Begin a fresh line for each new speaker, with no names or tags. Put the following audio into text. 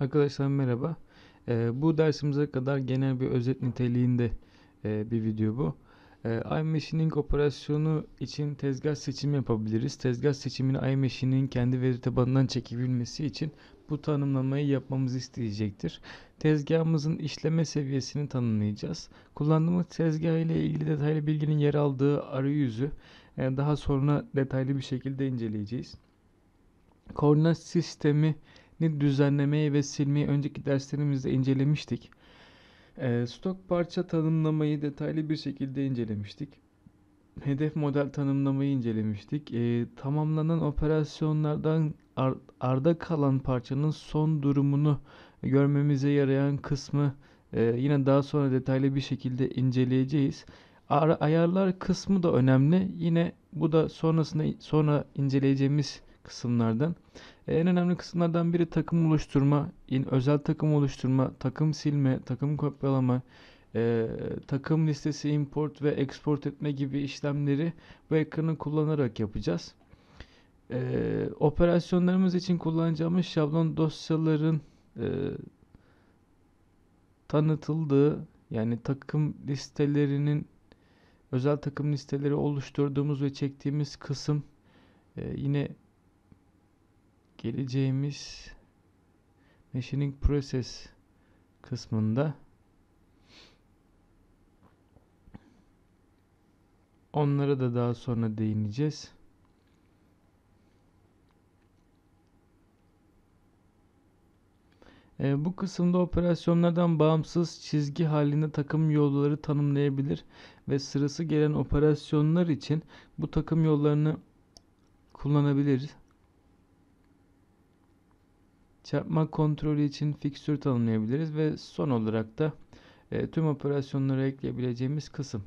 Arkadaşlar merhaba. Ee, bu dersimize kadar genel bir özet niteliğinde e, bir video bu. E, ee, iMachining operasyonu için tezgah seçimi yapabiliriz. Tezgah seçimini iMachine'in kendi veri tabanından çekebilmesi için bu tanımlamayı yapmamızı isteyecektir. Tezgahımızın işleme seviyesini tanımlayacağız. Kullandığımız tezgah ile ilgili detaylı bilginin yer aldığı arayüzü e, daha sonra detaylı bir şekilde inceleyeceğiz. Koordinat sistemi ne düzenlemeyi ve silmeyi önceki derslerimizde incelemiştik. E, stok parça tanımlamayı detaylı bir şekilde incelemiştik. Hedef model tanımlamayı incelemiştik. E, tamamlanan operasyonlardan ar arda kalan parçanın son durumunu görmemize yarayan kısmı e, yine daha sonra detaylı bir şekilde inceleyeceğiz. Ara ayarlar kısmı da önemli. Yine bu da sonrasında sonra inceleyeceğimiz kısımlardan. E, en önemli kısımlardan biri takım oluşturma, özel takım oluşturma, takım silme, takım kopyalama, e, takım listesi import ve export etme gibi işlemleri bu ekranı kullanarak yapacağız. E, operasyonlarımız için kullanacağımız şablon dosyaların e, tanıtıldığı yani takım listelerinin özel takım listeleri oluşturduğumuz ve çektiğimiz kısım yine geleceğimiz machining process kısmında 'onlara da daha sonra değineceğiz. E, bu kısımda operasyonlardan bağımsız çizgi halinde takım yolları tanımlayabilir ve sırası gelen operasyonlar için bu takım yollarını kullanabiliriz. Çarpma kontrolü için fixture tanımlayabiliriz ve son olarak da e, tüm operasyonları ekleyebileceğimiz kısım.